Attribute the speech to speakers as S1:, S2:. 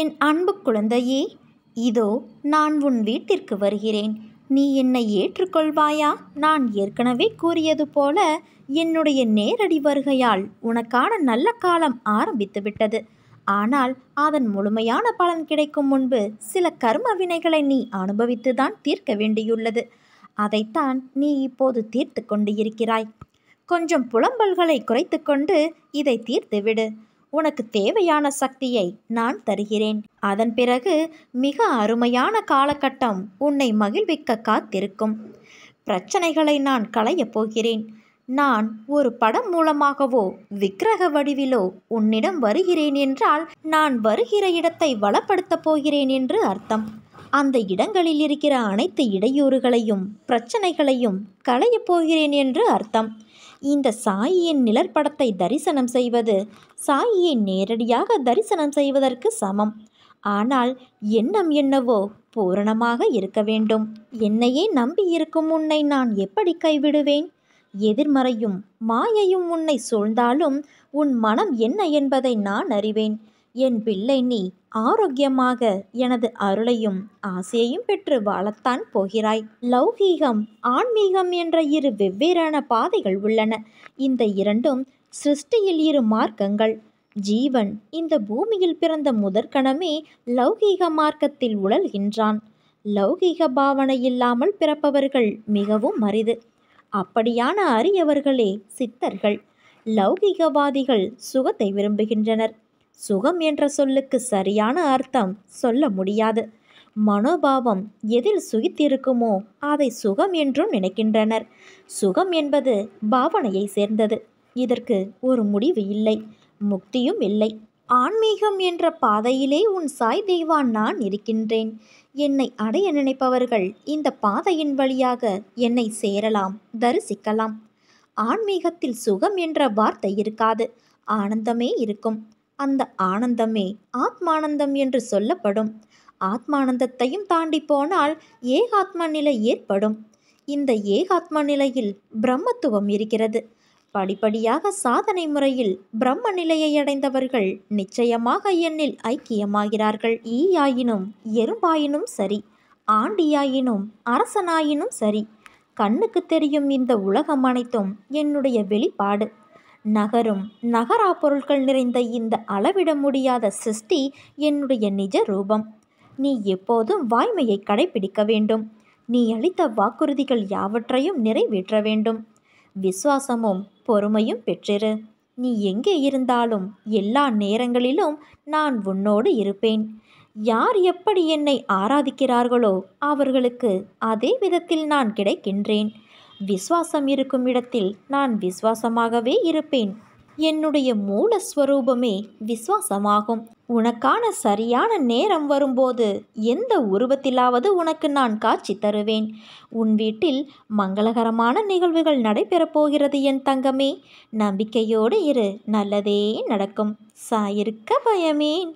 S1: என் அன்பு குழந்தையே இதோ நான் உன் வீட்டிற்கு வருகிறேன் நீ என்னை ஏற்றுக்கொள்வாயா நான் ஏற்கனவே கூறியது போல என்னுடைய நேரடி வருகையால் உனக்கான நல்ல காலம் ஆரம்பித்துவிட்டது ஆனால் அதன் முழுமையான பலன் கிடைக்கும் முன்பு சில கர்ம வினைகளை நீ அனுபவித்துதான் தீர்க்க வேண்டியுள்ளது அதைத்தான் நீ இப்போது தீர்த்து கொண்டு இருக்கிறாய் கொஞ்சம் புலம்பல்களை குறைத்து கொண்டு இதை தீர்த்துவிடு உனக்கு தேவையான சக்தியை நான் தருகிறேன் அதன் பிறகு மிக அருமையான காலகட்டம் உன்னை மகிழ்விக்க காத்திருக்கும் பிரச்சனைகளை நான் களையப் போகிறேன் நான் ஒரு படம் மூலமாகவோ விக்கிரக வடிவிலோ உன்னிடம் வருகிறேன் என்றால் நான் வருகிற இடத்தை வளப்படுத்தப் போகிறேன் என்று அர்த்தம் அந்த இடங்களில் இருக்கிற அனைத்து இடையூறுகளையும் பிரச்சனைகளையும் களையப் போகிறேன் என்று அர்த்தம் இந்த சாயியின் நிழற்படத்தை தரிசனம் செய்வது சாயியை நேரடியாக தரிசனம் செய்வதற்கு சமம் ஆனால் எண்ணம் என்னவோ பூரணமாக இருக்க வேண்டும் என்னையே நம்பி இருக்கும் உன்னை நான் எப்படி கைவிடுவேன் எதிர்மறையும் மாயையும் உன்னை சூழ்ந்தாலும் உன் மனம் என்ன என்பதை நான் அறிவேன் என் பிள்ளை நீ ஆரோக்கியமாக எனது அருளையும் ஆசையையும் பெற்று வாழத்தான் போகிறாய் லௌகீகம் ஆன்மீகம் என்ற இரு வெவ்வேறான பாதைகள் உள்ளன இந்த இரண்டும் சிருஷ்டியில் இரு மார்க்கங்கள் ஜீவன் இந்த பூமியில் பிறந்த முதற்கணமே லௌகீக மார்க்கத்தில் உழல்கின்றான் லௌகீக பாவனை இல்லாமல் பிறப்பவர்கள் மிகவும் அரிது அப்படியான அரியவர்களே சித்தர்கள் லௌகீகவாதிகள் சுகத்தை விரும்புகின்றனர் சுகம் என்ற சொல்லுக்கு சரியான அர்த்தம் சொல்ல முடியாது மனோபாவம் எதில் சுகித்திருக்குமோ அதை சுகம் என்றும் நினைக்கின்றனர் சுகம் என்பது பாவனையை சேர்ந்தது இதற்கு ஒரு முடிவு இல்லை முக்தியும் இல்லை ஆன்மீகம் என்ற பாதையிலே உன் சாய் தெய்வான் நான் இருக்கின்றேன் என்னை அடைய நினைப்பவர்கள் இந்த பாதையின் வழியாக என்னை சேரலாம் தரிசிக்கலாம் ஆன்மீகத்தில் சுகம் என்ற வார்த்தை இருக்காது ஆனந்தமே இருக்கும் அந்த ஆனந்தமே ஆத்மானந்தம் என்று சொல்லப்படும் ஆத்மானந்தத்தையும் தாண்டி போனால் ஏகாத்ம நிலை ஏற்படும் இந்த ஏகாத்ம நிலையில் பிரம்மத்துவம் இருக்கிறது படிப்படியாக சாதனை முறையில் பிரம்ம நிலையை அடைந்தவர்கள் நிச்சயமாக எண்ணில் ஐக்கியமாகிறார்கள் ஈயாயினும் எறும்பாயினும் சரி ஆண்டியாயினும் அரசனாயினும் சரி கண்ணுக்கு தெரியும் இந்த உலகம் அனைத்தும் என்னுடைய வெளிப்பாடு நகரும் நகரா பொருட்கள் நிறைந்த இந்த அளவிட முடியாத சிருஷ்டி என்னுடைய நிஜ ரூபம் நீ எப்போதும் வாய்மையை கடைபிடிக்க வேண்டும் நீ அளித்த வாக்குறுதிகள் யாவற்றையும் நிறைவேற்ற வேண்டும் விசுவாசமும் பொறுமையும் பெற்றிரு நீ எங்கே இருந்தாலும் எல்லா நேரங்களிலும் நான் உன்னோடு இருப்பேன் யார் எப்படி என்னை ஆராதிக்கிறார்களோ அவர்களுக்கு அதே விதத்தில் நான் கிடைக்கின்றேன் விசுவாசம் இருக்கும் இடத்தில் நான் விசுவாசமாகவே இருப்பேன் என்னுடைய மூல விஸ்வாசமாகும் விசுவாசமாகும் உனக்கான சரியான நேரம் வரும்போது எந்த உருவத்திலாவது உனக்கு நான் காட்சி தருவேன் உன் வீட்டில் மங்களகரமான நிகழ்வுகள் நடைபெறப் போகிறது என் தங்கமே நம்பிக்கையோடு இரு நல்லதே நடக்கும் சாயிருக்க பயமேன்